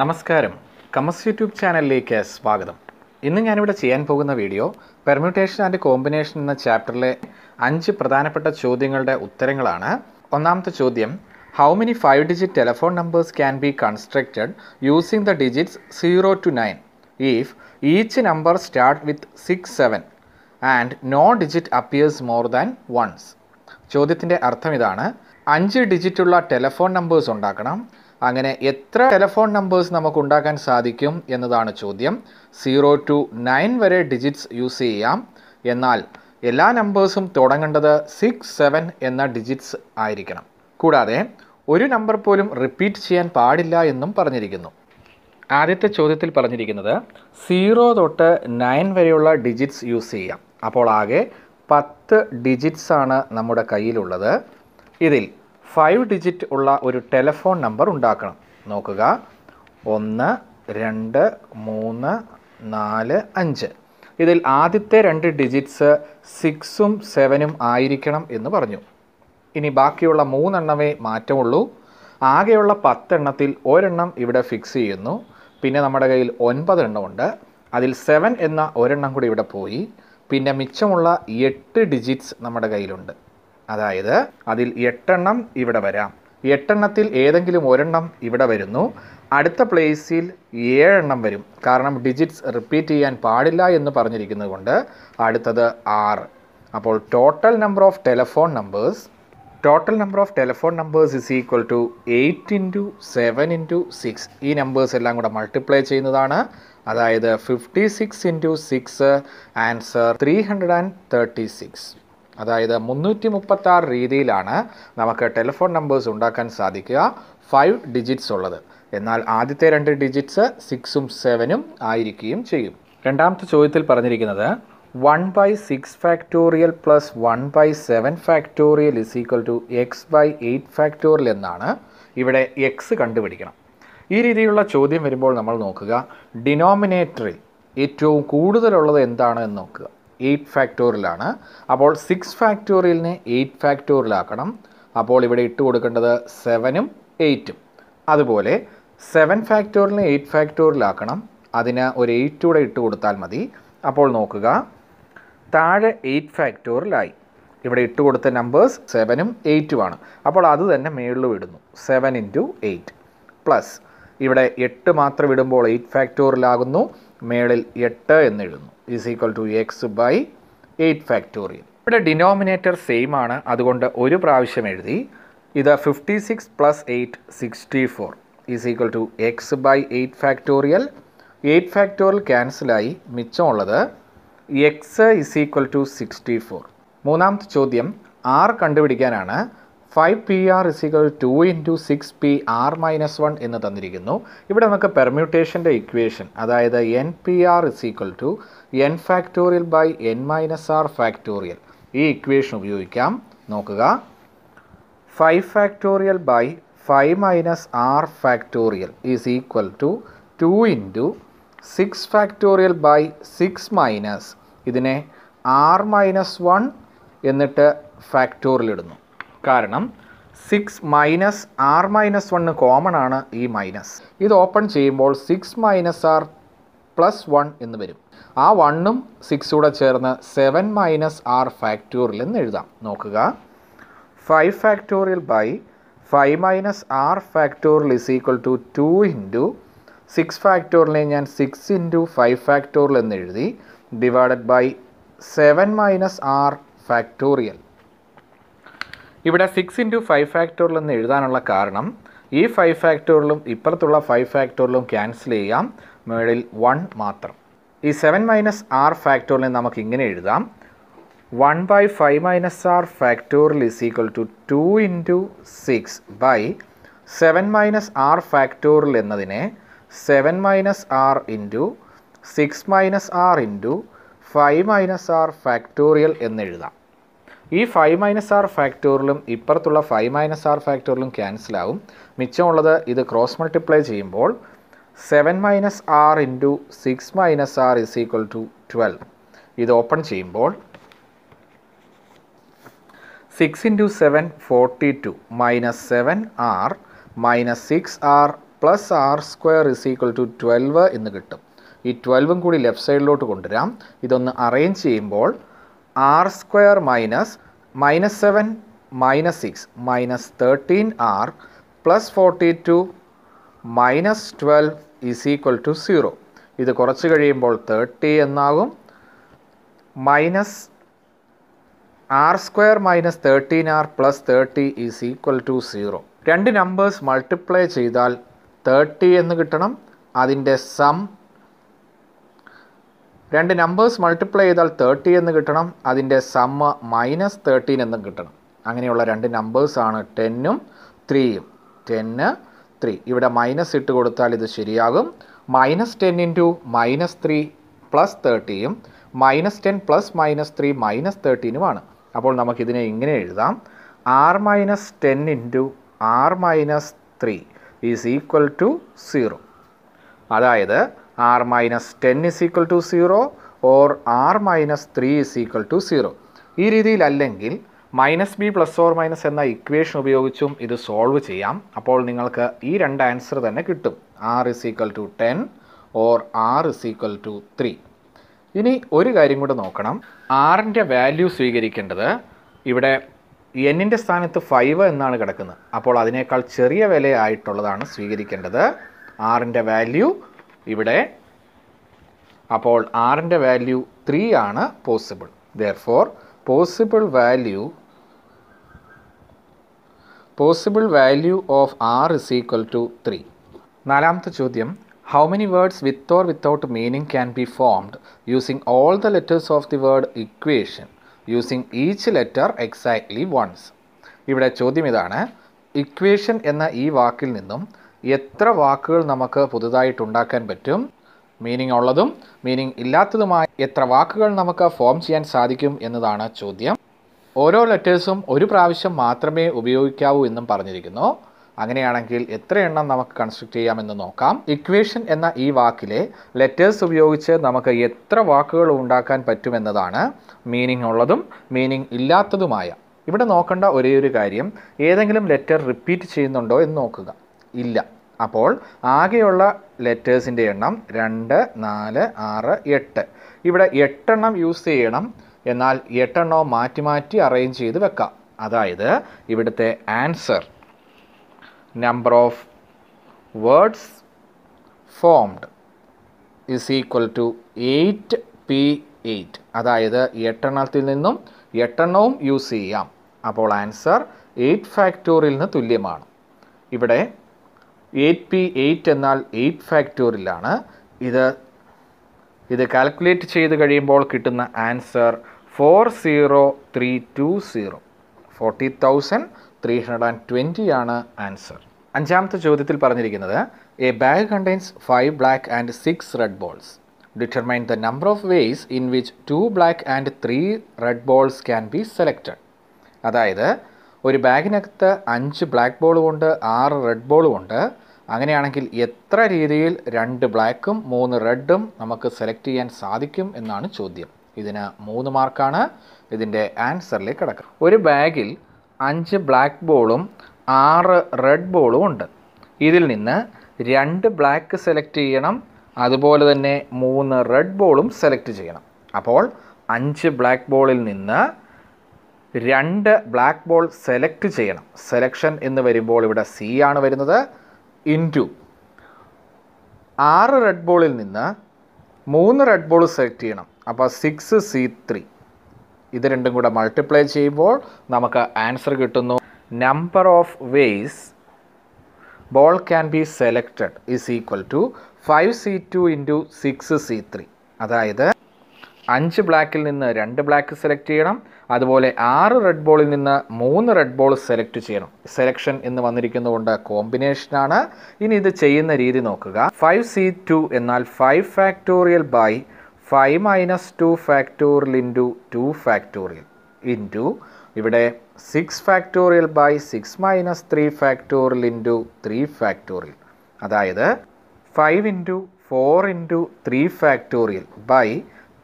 നമസ്കാരം കമസ് യൂട്യൂബ് ചാനലിലേക്ക് സ്വാഗതം ഇന്ന് ഞാനിവിടെ ചെയ്യാൻ പോകുന്ന വീഡിയോ പെർമ്യൂട്ടേഷൻ ആൻഡ് കോമ്പിനേഷൻ എന്ന ചാപ്റ്ററിലെ അഞ്ച് പ്രധാനപ്പെട്ട ചോദ്യങ്ങളുടെ ഉത്തരങ്ങളാണ് ഒന്നാമത്തെ ചോദ്യം how many five digit telephone numbers can be constructed using the digits zero to nine if each number start with six seven and no digit appears more than once ചോദ്യത്തിൻ്റെ അർത്ഥം ഇതാണ് അഞ്ച് ഡിജിറ്റുള്ള ടെലഫോൺ നമ്പേഴ്സ് ഉണ്ടാക്കണം അങ്ങനെ എത്ര telephone numbers നമുക്ക് ഉണ്ടാക്കാൻ സാധിക്കും എന്നതാണ് ചോദ്യം സീറോ ടു നയൻ വരെ ഡിജിറ്റ്സ് യൂസ് ചെയ്യാം എന്നാൽ എല്ലാ നമ്പേഴ്സും തുടങ്ങേണ്ടത് സിക്സ് സെവൻ എന്ന ഡിജിറ്റ്സ് ആയിരിക്കണം കൂടാതെ ഒരു നമ്പർ പോലും റിപ്പീറ്റ് ചെയ്യാൻ പാടില്ല എന്നും പറഞ്ഞിരിക്കുന്നു ആദ്യത്തെ ചോദ്യത്തിൽ പറഞ്ഞിരിക്കുന്നത് സീറോ തൊട്ട് നയൻ വരെയുള്ള ഡിജിറ്റ്സ് യൂസ് ചെയ്യാം അപ്പോൾ ആകെ പത്ത് ഡിജിറ്റ്സാണ് നമ്മുടെ കയ്യിലുള്ളത് ഇതിൽ ഫൈവ് ഡിജിറ്റ് ഉള്ള ഒരു ടെലിഫോൺ നമ്പർ ഉണ്ടാക്കണം നോക്കുക ഒന്ന് രണ്ട് മൂന്ന് നാല് അഞ്ച് ഇതിൽ ആദ്യത്തെ രണ്ട് ഡിജിറ്റ്സ് സിക്സും സെവനും ആയിരിക്കണം എന്ന് പറഞ്ഞു ഇനി ബാക്കിയുള്ള മൂന്നെണ്ണമേ മാറ്റമുള്ളൂ ആകെയുള്ള പത്തെണ്ണത്തിൽ ഒരെണ്ണം ഇവിടെ ഫിക്സ് ചെയ്യുന്നു പിന്നെ നമ്മുടെ കയ്യിൽ ഒൻപത് എണ്ണമുണ്ട് അതിൽ സെവൻ എന്ന ഒരെണ്ണം കൂടി ഇവിടെ പോയി പിന്നെ മിച്ചമുള്ള എട്ട് ഡിജിറ്റ്സ് നമ്മുടെ കയ്യിലുണ്ട് അതായത് അതിൽ എട്ടെണ്ണം ഇവിടെ വരാം എട്ടെണ്ണത്തിൽ ഏതെങ്കിലും ഒരെണ്ണം ഇവിടെ വരുന്നു അടുത്ത പ്ലേസിൽ ഏഴെണ്ണം വരും കാരണം ഡിജിറ്റ്സ് റിപ്പീറ്റ് ചെയ്യാൻ പാടില്ല എന്ന് പറഞ്ഞിരിക്കുന്നത് കൊണ്ട് അടുത്തത് ആറ് അപ്പോൾ total number of telephone numbers total number of telephone numbers is equal to eight into seven into six ഈ നമ്പേഴ്സ് എല്ലാം കൂടെ മൾട്ടിപ്ലൈ ചെയ്യുന്നതാണ് അതായത് fifty six into six answer three hundred and thirty six അതായത് മുന്നൂറ്റി മുപ്പത്തി ആറ് രീതിയിലാണ് നമുക്ക് ടെലിഫോൺ നമ്പേഴ്സ് ഉണ്ടാക്കാൻ സാധിക്കുക ഫൈവ് ഡിജിറ്റ്സ് ഉള്ളത് എന്നാൽ ആദ്യത്തെ രണ്ട് ഡിജിറ്റ്സ് സിക്സും സെവനും ആയിരിക്കുകയും ചെയ്യും രണ്ടാമത്തെ ചോദ്യത്തിൽ പറഞ്ഞിരിക്കുന്നത് one by six factorial plus one by seven factorial is equal to x by eight factorial എന്നാണ് ഇവിടെ എക്സ് കണ്ടുപിടിക്കണം ഈ രീതിയിലുള്ള ചോദ്യം വരുമ്പോൾ നമ്മൾ നോക്കുക ഡിനോമിനേറ്ററിൽ ഏറ്റവും കൂടുതലുള്ളത് എന്താണ് എന്ന് നോക്കുക എയ്റ്റ് ഫാക്ടോറിയലാണ് അപ്പോൾ സിക്സ് ഫാക്ടോറിയലിനെ എയ്റ്റ് ഫാക്ടോറിയലാക്കണം അപ്പോൾ ഇവിടെ ഇട്ട് കൊടുക്കേണ്ടത് സെവനും എയ്റ്റും അതുപോലെ സെവൻ ഫാക്ടോറിയലിനെ എയ്റ്റ് ഫാക്ടോറിയലാക്കണം അതിന് ഒരു എയ്റ്റ് കൂടെ ഇട്ട് കൊടുത്താൽ മതി അപ്പോൾ നോക്കുക താഴെ എയ്റ്റ് ഫാക്ടോറിയലായി ഇവിടെ ഇട്ട് കൊടുത്ത നമ്പേഴ്സ് സെവനും എയ്റ്റുമാണ് അപ്പോൾ അത് തന്നെ മേളിൽ വിടുന്നു സെവൻ ഇൻറ്റു എയ്റ്റ് പ്ലസ് ഇവിടെ എട്ട് മാത്രം ഇടുമ്പോൾ എയ്റ്റ് ഫാക്ടോറിലാകുന്നു മേളിൽ എട്ട് എന്ന് എഴുതുന്നു is equal to x by eight factorial ഇവിടെ ഡിനോമിനേറ്റർ സെയിം ആണ് അതുകൊണ്ട് ഒരു പ്രാവശ്യം എഴുതി ഇത് fifty six plus eight sixty four is equal to x by eight factorial eight factorial ക്യാൻസലായി മിച്ചമുള്ളത് x is equal to sixty four മൂന്നാമത്തെ ചോദ്യം ആർ കണ്ടുപിടിക്കാനാണ് ഫൈവ് പി ആർ ഇസികൾ two into six P R minus one എന്ന് തന്നിരിക്കുന്നു ഇവിടെ നമുക്ക് പെർമ്യൂട്ടേഷൻ്റെ ഇക്വേഷൻ അതായത് n P r is equal to n factorial by n minus r factorial ഈ ഇക്വേഷൻ ഉപയോഗിക്കാം നോക്കുക five factorial by five minus r factorial is equal to two into six factorial by six minus ഇതിനെ r minus one എന്നിട്ട് factorial ഇടുന്നു കാരണം six minus r minus one common ആണ് ഈ minus ഇത് ഓപ്പൺ ചെയ്യുമ്പോൾ six minus r plus one എന്ന് വരും ആ വണ്ണും സിക്സൂടെ ചേർന്ന് സെവൻ മൈനസ് ആർ ഫാക്ടോറിയൽ എന്ന് എഴുതാം നോക്കുക five factorial by five minus r factorial is equal to two into six ഫാക്ടോറിനെ ഞാൻ സിക്സ് ഇൻറ്റു ഫൈവ് ഫാക്ടോറിയൽ എന്ന് എഴുതി divided by seven minus r factorial ഇവിടെ സിക്സ് ഇൻറ്റു ഫൈവ് ഫാക്ടോറിൽ എന്ന് എഴുതാനുള്ള കാരണം ഈ ഫൈവ് ഫാക്ടോറിലും ഇപ്പുറത്തുള്ള ഫൈവ് ഫാക്ടോറിലും ക്യാൻസൽ ചെയ്യാം മേളിൽ വൺ മാത്രം ഈ സെവൻ മൈനസ് ആർ ഫാക്ടോറിനെ നമുക്ക് ഇങ്ങനെ എഴുതാം one by five minus r factorial is equal to two into six by seven minus r factorial എന്നതിനെ seven minus r into six minus r into five minus r factorial എന്നെഴുതാം ഈ five minus r ഫാക്ടോറിലും ഇപ്പുറത്തുള്ള five minus r ഫാക്ടോറിലും ക്യാൻസലാവും മിച്ചമുള്ളത് ഇത് cross multiply ചെയ്യുമ്പോൾ seven minus r into six minus r is equal to twelve ഇത് ഓപ്പൺ ചെയ്യുമ്പോൾ six into seven forty two minus seven r minus six r plus r square is equal to twelve എന്ന് കിട്ടും ഈ ട്വൽവും കൂടി left സൈഡിലോട്ട് കൊണ്ടുവരാം ഇതൊന്ന് arrange ചെയ്യുമ്പോൾ r square minus minus seven minus six minus thirteen r plus forty two minus twelve is equal to zero ഇത് കുറച്ച് കഴിയുമ്പോൾ തേർട്ടി എന്നാകും minus r square minus thirteen r plus thirty is equal to zero രണ്ട് numbers multiply ചെയ്താൽ thirty എന്ന് കിട്ടണം അതിൻ്റെ some രണ്ട് നമ്പേഴ്സ് മൾട്ടിപ്ലൈ ചെയ്താൽ തേർട്ടി എന്ന് കിട്ടണം അതിൻ്റെ സമ്മ മൈനസ് തേർട്ടീൻ എന്നും കിട്ടണം അങ്ങനെയുള്ള രണ്ട് നമ്പേഴ്സാണ് ടെന്നും ത്രീയും ടെന്ന് ത്രീ ഇവിടെ മൈനസ് ഇട്ട് കൊടുത്താൽ ഇത് ശരിയാകും minus ten into minus three plus തേർട്ടിയും minus ten plus minus three minus തേർട്ടീനുമാണ് അപ്പോൾ നമുക്കിതിനെ ഇങ്ങനെ എഴുതാം r minus ten into r minus three is equal to zero അതായത് r minus ten is equal to zero or r minus three is equal to zero ഈ രീതിയിലല്ലെങ്കിൽ minus b plus or minus എന്ന equation ഉപയോഗിച്ചും ഇത് solve ചെയ്യാം അപ്പോൾ നിങ്ങൾക്ക് ഈ രണ്ട് ആൻസർ തന്നെ കിട്ടും r is equal to ten or r is equal to three ഇനി ഒരു കാര്യം കൂടെ നോക്കണം ആറിൻ്റെ വാല്യൂ സ്വീകരിക്കേണ്ടത് ഇവിടെ എന്നിൻ്റെ സ്ഥാനത്ത് ഫൈവ് എന്നാണ് കിടക്കുന്നത് അപ്പോൾ അതിനേക്കാൾ ചെറിയ വിലയായിട്ടുള്ളതാണ് സ്വീകരിക്കേണ്ടത് ആറിൻ്റെ വാല്യൂ ഇവിടെ അപ്പോൾ ആറിൻ്റെ വാല്യൂ ത്രീ ആണ് possible therefore possible value possible value of r is equal to three നാലാമത്തെ ചോദ്യം how many words with or without meaning can be formed using all the letters of the word equation using each letter exactly once ഇവിടെ ചോദ്യം ഇതാണ് equation എന്ന ഈ വാക്കിൽ നിന്നും എത്ര വാക്കുകൾ നമുക്ക് പുതുതായിട്ട് ഉണ്ടാക്കാൻ പറ്റും മീനിങ് ഉള്ളതും മീനിങ് ഇല്ലാത്തതുമായ എത്ര വാക്കുകൾ നമുക്ക് ഫോം ചെയ്യാൻ സാധിക്കും എന്നതാണ് ചോദ്യം ഓരോ ലെറ്റേഴ്സും ഒരു പ്രാവശ്യം മാത്രമേ ഉപയോഗിക്കാവൂ എന്നും പറഞ്ഞിരിക്കുന്നു അങ്ങനെയാണെങ്കിൽ എത്ര എണ്ണം നമുക്ക് കൺസ്ട്രക്ട് ചെയ്യാമെന്ന് നോക്കാം ഇക്വേഷൻ എന്ന ഈ വാക്കിലെ ലെറ്റേഴ്സ് ഉപയോഗിച്ച് നമുക്ക് എത്ര വാക്കുകൾ ഉണ്ടാക്കാൻ പറ്റുമെന്നതാണ് മീനിങ് ഉള്ളതും മീനിങ് ഇല്ലാത്തതുമായ ഇവിടെ നോക്കേണ്ട ഒരേ ഒരു കാര്യം ഏതെങ്കിലും ലെറ്റർ റിപ്പീറ്റ് ചെയ്യുന്നുണ്ടോ എന്ന് നോക്കുക ഇല്ല അപ്പോൾ ആകെയുള്ള ലെറ്റേഴ്സിൻ്റെ എണ്ണം രണ്ട് നാല് ആറ് എട്ട് ഇവിടെ എട്ടെണ്ണം യൂസ് ചെയ്യണം എന്നാൽ എട്ടെണ്ണം മാറ്റി മാറ്റി അറേഞ്ച് ചെയ്ത് വെക്കാം അതായത് ഇവിടുത്തെ answer number of words formed is equal to eight P eight അതായത് എട്ടെണ്ണത്തിൽ നിന്നും എട്ടെണ്ണവും യൂസ് ചെയ്യാം അപ്പോൾ ആൻസർ എയ്റ്റ് ഫാക്ടോറിയലിന് തുല്യമാണ് ഇവിടെ എയ്റ്റ് പി എയ്റ്റ് എന്നാൽ എയ്റ്റ് ഫാക്ടോറിലാണ് ഇത് ഇത് കാൽക്കുലേറ്റ് ചെയ്ത് കഴിയുമ്പോൾ കിട്ടുന്ന answer four zero three two zero forty thousand three hundred and twenty ആണ് ആൻസർ അഞ്ചാമത്തെ ചോദ്യത്തിൽ പറഞ്ഞിരിക്കുന്നത് a bag contains five black and six red balls determine the number of ways in which two black and three red balls can be selected അതായത് ഒരു ബാഗിനകത്ത് അഞ്ച് black ബോളുമുണ്ട് ആറ് red ബോളുമുണ്ട് അങ്ങനെയാണെങ്കിൽ എത്ര രീതിയിൽ രണ്ട് ബ്ലാക്കും മൂന്ന് റെഡും നമുക്ക് സെലക്ട് ചെയ്യാൻ സാധിക്കും എന്നാണ് ചോദ്യം ഇതിന് മൂന്ന് മാർക്കാണ് ഇതിൻ്റെ ആൻസറിലേക്ക് കിടക്കുക ഒരു ബാഗിൽ അഞ്ച് ബ്ലാക്ക് ബോളും ആറ് റെഡ് ബോളും ഉണ്ട് ഇതിൽ നിന്ന് രണ്ട് ബ്ലാക്ക് സെലക്ട് ചെയ്യണം അതുപോലെ തന്നെ മൂന്ന് റെഡ് ബോളും സെലക്ട് ചെയ്യണം അപ്പോൾ അഞ്ച് ബ്ലാക്ക് ബോളിൽ നിന്ന് രണ്ട് ബ്ലാക്ക് ബോൾ സെലക്ട് ചെയ്യണം സെലക്ഷൻ എന്ന് വരുമ്പോൾ ഇവിടെ സി ആണ് വരുന്നത് ടു ആറ് റെഡ് ബോളിൽ നിന്ന് മൂന്ന് റെഡ് ബോൾ സെലക്ട് ചെയ്യണം അപ്പോൾ സിക്സ് സി ത്രീ ഇത് രണ്ടും കൂടെ മൾട്ടിപ്ലൈ ചെയ്യുമ്പോൾ നമുക്ക് ആൻസർ കിട്ടുന്നു number of ways ball can be selected is equal to five C two into six C three അതായത് അഞ്ച് ബ്ലാക്കിൽ നിന്ന് രണ്ട് ബ്ലാക്ക് സെലക്ട് ചെയ്യണം അതുപോലെ ആറ് റെഡ് ബോളിൽ നിന്ന് മൂന്ന് റെഡ് ബോൾ സെലക്ട് ചെയ്യണം സെലക്ഷൻ എന്ന് വന്നിരിക്കുന്നതുകൊണ്ട് കോമ്പിനേഷനാണ് ഇനി ഇത് ചെയ്യുന്ന രീതി നോക്കുക ഫൈവ് സി ടു എന്നാൽ five factorial by five minus two factorial into two factorial into ഇവിടെ six factorial by six minus three factorial into three factorial അതായത് five into four into three factorial by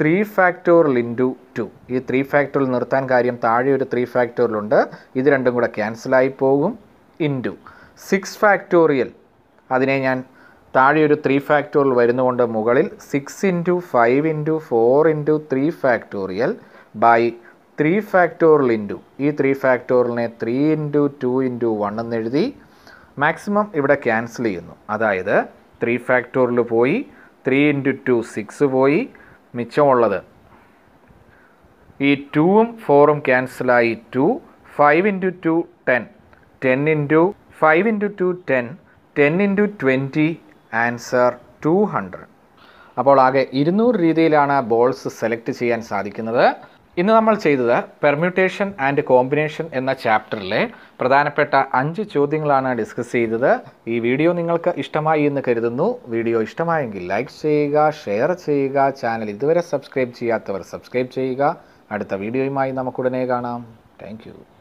three factorial into two ഈ three factorial നിർത്താൻ കാര്യം താഴെ ഒരു three ഫാക്ടോറിലുണ്ട് ഇത് രണ്ടും കൂടെ ക്യാൻസലായി പോകും ഇൻറ്റു സിക്സ് ഫാക്ടോറിയൽ അതിനെ ഞാൻ താഴെ ഒരു ത്രീ ഫാക്ടോറിൽ വരുന്നുകൊണ്ട് മുകളിൽ six into five into four into three factorial by three factorial into ഈ ത്രീ ഫാക്ടോറിനെ three into two into one എന്നെഴുതി മാക്സിമം ഇവിടെ ക്യാൻസൽ ചെയ്യുന്നു അതായത് ത്രീ ഫാക്ടോറിൽ പോയി ത്രീ ഇൻറ്റു ടു സിക്സ് പോയി മിച്ചമുള്ളത് ഈ ടൂവും ഫോറും ക്യാൻസലായി two five into two ten ten into five into two ten ten into twenty answer two hundred അപ്പോൾ ആകെ ഇരുന്നൂറ് രീതിയിലാണ് ബോൾസ് സെലക്ട് ചെയ്യാൻ സാധിക്കുന്നത് ഇന്ന് നമ്മൾ ചെയ്തത് പെർമ്യൂട്ടേഷൻ ആൻഡ് കോമ്പിനേഷൻ എന്ന ചാപ്റ്ററിലെ പ്രധാനപ്പെട്ട അഞ്ച് ചോദ്യങ്ങളാണ് ഡിസ്കസ് ചെയ്തത് ഈ വീഡിയോ നിങ്ങൾക്ക് ഇഷ്ടമായി എന്ന് കരുതുന്നു വീഡിയോ ഇഷ്ടമായെങ്കിൽ ലൈക്ക് ചെയ്യുക ഷെയർ ചെയ്യുക ചാനൽ ഇതുവരെ സബ്സ്ക്രൈബ് ചെയ്യാത്തവർ സബ്സ്ക്രൈബ് ചെയ്യുക അടുത്ത വീഡിയോയുമായി നമുക്കുടനെ കാണാം താങ്ക്